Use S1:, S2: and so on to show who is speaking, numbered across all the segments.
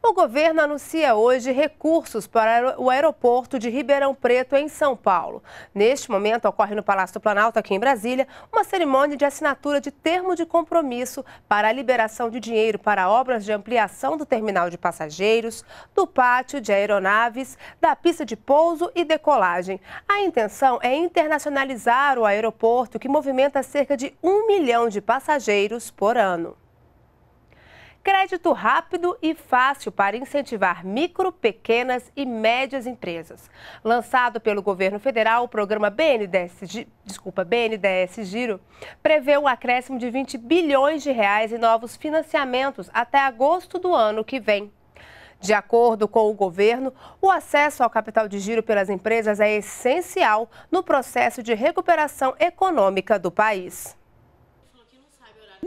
S1: O governo anuncia hoje recursos para o aeroporto de Ribeirão Preto, em São Paulo. Neste momento, ocorre no Palácio do Planalto, aqui em Brasília, uma cerimônia de assinatura de termo de compromisso para a liberação de dinheiro para obras de ampliação do terminal de passageiros, do pátio de aeronaves, da pista de pouso e decolagem. A intenção é internacionalizar o aeroporto, que movimenta cerca de um milhão de passageiros por ano. Crédito rápido e fácil para incentivar micro, pequenas e médias empresas. Lançado pelo governo federal, o programa BNDES, desculpa, BNDES Giro prevê um acréscimo de 20 bilhões de reais em novos financiamentos até agosto do ano que vem. De acordo com o governo, o acesso ao capital de giro pelas empresas é essencial no processo de recuperação econômica do país.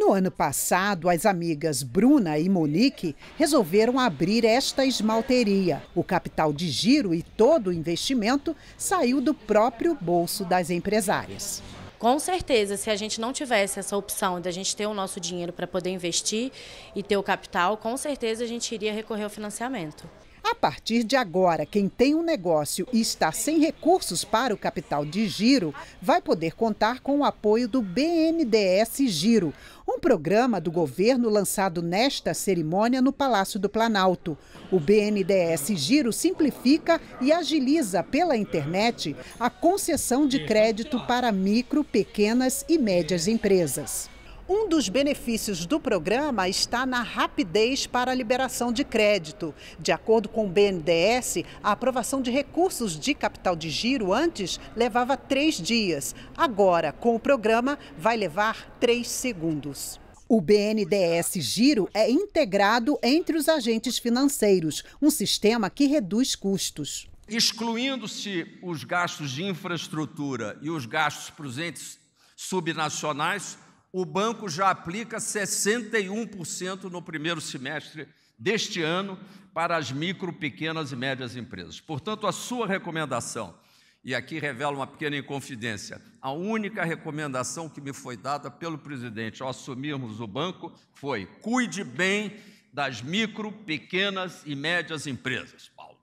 S2: No ano passado, as amigas Bruna e Monique resolveram abrir esta esmalteria. O capital de giro e todo o investimento saiu do próprio bolso das empresárias.
S1: Com certeza, se a gente não tivesse essa opção de a gente ter o nosso dinheiro para poder investir e ter o capital, com certeza a gente iria recorrer ao financiamento.
S2: A partir de agora, quem tem um negócio e está sem recursos para o capital de giro vai poder contar com o apoio do BNDES Giro, um programa do governo lançado nesta cerimônia no Palácio do Planalto. O BNDES Giro simplifica e agiliza pela internet a concessão de crédito para micro, pequenas e médias empresas. Um dos benefícios do programa está na rapidez para a liberação de crédito. De acordo com o BNDES, a aprovação de recursos de capital de giro antes levava três dias. Agora, com o programa, vai levar três segundos. O BNDES Giro é integrado entre os agentes financeiros, um sistema que reduz custos. Excluindo-se os gastos de infraestrutura e os gastos presentes subnacionais, o banco já aplica 61% no primeiro semestre deste ano para as micro, pequenas e médias empresas. Portanto, a sua recomendação, e aqui revela uma pequena inconfidência, a única recomendação que me foi dada pelo presidente ao assumirmos o banco foi: cuide bem das micro, pequenas e médias empresas, Paulo.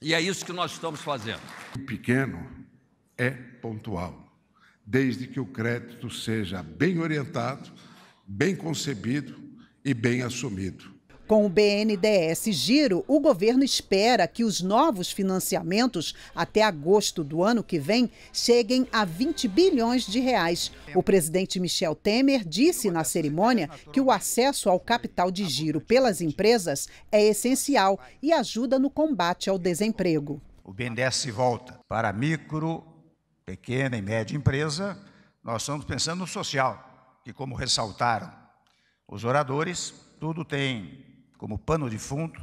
S2: E é isso que nós estamos fazendo. O Pequeno é pontual desde que o crédito seja bem orientado, bem concebido e bem assumido. Com o BNDES Giro, o governo espera que os novos financiamentos até agosto do ano que vem cheguem a 20 bilhões de reais. O presidente Michel Temer disse na cerimônia que o acesso ao capital de giro pelas empresas é essencial e ajuda no combate ao desemprego. O BNDES volta para micro pequena e média empresa, nós estamos pensando no social, que, como ressaltaram os oradores, tudo tem como pano de fundo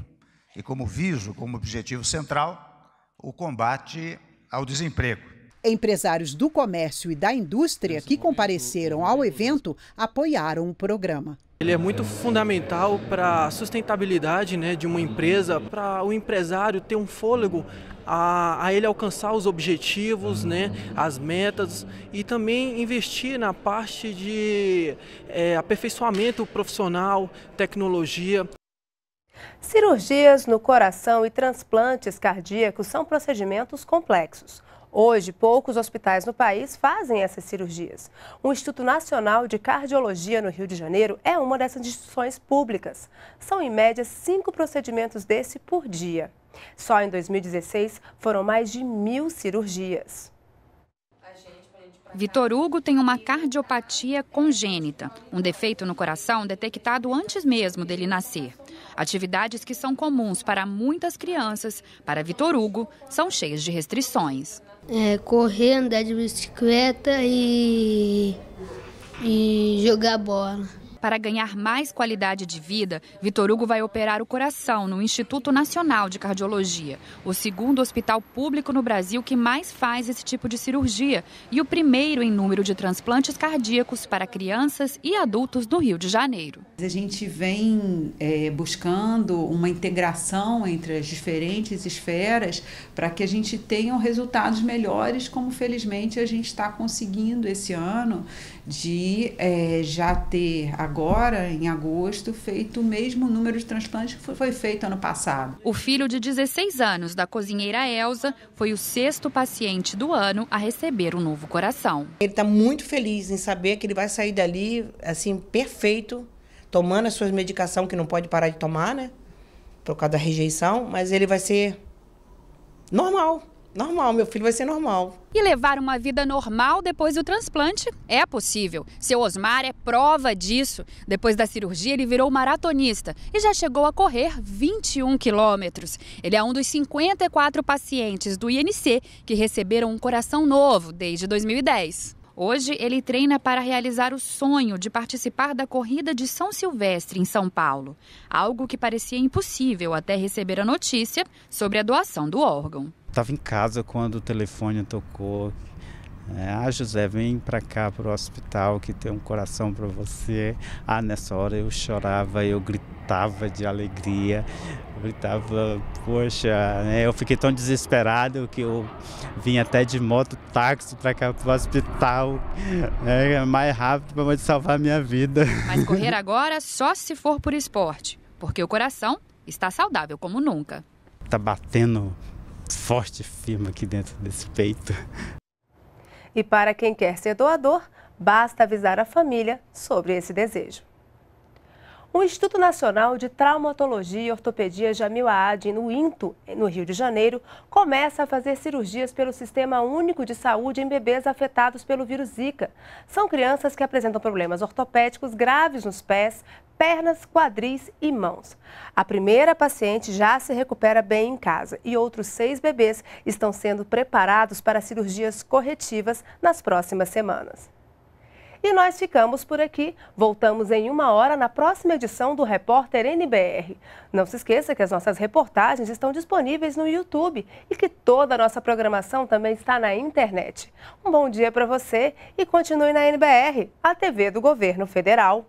S2: e como viso, como objetivo central, o combate ao desemprego. Empresários do comércio e da indústria que compareceram ao evento apoiaram o programa. Ele é muito fundamental para a sustentabilidade né, de uma empresa, para o empresário ter um fôlego a, a, ele alcançar os objetivos, né, as metas e também investir na parte de é, aperfeiçoamento profissional, tecnologia.
S1: Cirurgias no coração e transplantes cardíacos são procedimentos complexos. Hoje, poucos hospitais no país fazem essas cirurgias. O Instituto Nacional de Cardiologia no Rio de Janeiro é uma dessas instituições públicas. São, em média, cinco procedimentos desse por dia. Só em 2016 foram mais de mil cirurgias.
S3: Vitor Hugo tem uma cardiopatia congênita, um defeito no coração detectado antes mesmo dele nascer. Atividades que são comuns para muitas crianças, para Vitor Hugo, são cheias de restrições.
S1: É, correr, andar de bicicleta e, e jogar bola.
S3: Para ganhar mais qualidade de vida, Vitor Hugo vai operar o coração no Instituto Nacional de Cardiologia, o segundo hospital público no Brasil que mais faz esse tipo de cirurgia e o primeiro em número de transplantes cardíacos para crianças e adultos do Rio de Janeiro.
S2: A gente vem é, buscando uma integração entre as diferentes esferas para que a gente tenha resultados melhores, como felizmente a gente está conseguindo esse ano, de é, já ter
S3: a agora,
S2: em agosto, feito o mesmo número de transplantes que foi feito ano passado. O
S3: filho de 16 anos da cozinheira Elsa foi o sexto paciente do ano a receber o um novo coração. Ele está muito feliz em saber que ele vai sair dali, assim,
S2: perfeito, tomando as suas medicações, que não pode parar de tomar, né? Por causa da rejeição,
S3: mas ele vai ser normal normal, meu filho vai ser normal. E levar uma vida normal depois do transplante é possível. Seu Osmar é prova disso. Depois da cirurgia, ele virou maratonista e já chegou a correr 21 quilômetros. Ele é um dos 54 pacientes do INC que receberam um coração novo desde 2010. Hoje, ele treina para realizar o sonho de participar da corrida de São Silvestre, em São Paulo. Algo que parecia impossível até receber a notícia sobre a doação do órgão
S2: estava em casa quando o telefone tocou. É, ah, José, vem para cá para o hospital que tem um coração para você. Ah, nessa hora eu chorava, eu gritava de alegria, eu gritava, poxa, né? eu fiquei tão desesperado que eu vim até de moto, táxi para cá para o hospital, né? mais rápido para salvar a minha vida. Mas
S3: correr agora só se for por esporte, porque o coração está saudável como nunca.
S2: Tá batendo forte, firme aqui dentro desse peito.
S1: E para quem quer ser doador, basta avisar a família sobre esse desejo. O Instituto Nacional de Traumatologia e Ortopedia Jamil Haddad, no INTO, no Rio de Janeiro, começa a fazer cirurgias pelo Sistema Único de Saúde em bebês afetados pelo vírus Zika. São crianças que apresentam problemas ortopédicos graves nos pés, pernas, quadris e mãos. A primeira paciente já se recupera bem em casa e outros seis bebês estão sendo preparados para cirurgias corretivas nas próximas semanas. E nós ficamos por aqui. Voltamos em uma hora na próxima edição do Repórter NBR. Não se esqueça que as nossas reportagens estão disponíveis no YouTube e que toda a nossa programação também está na internet. Um bom dia para você e continue na NBR, a TV do Governo Federal.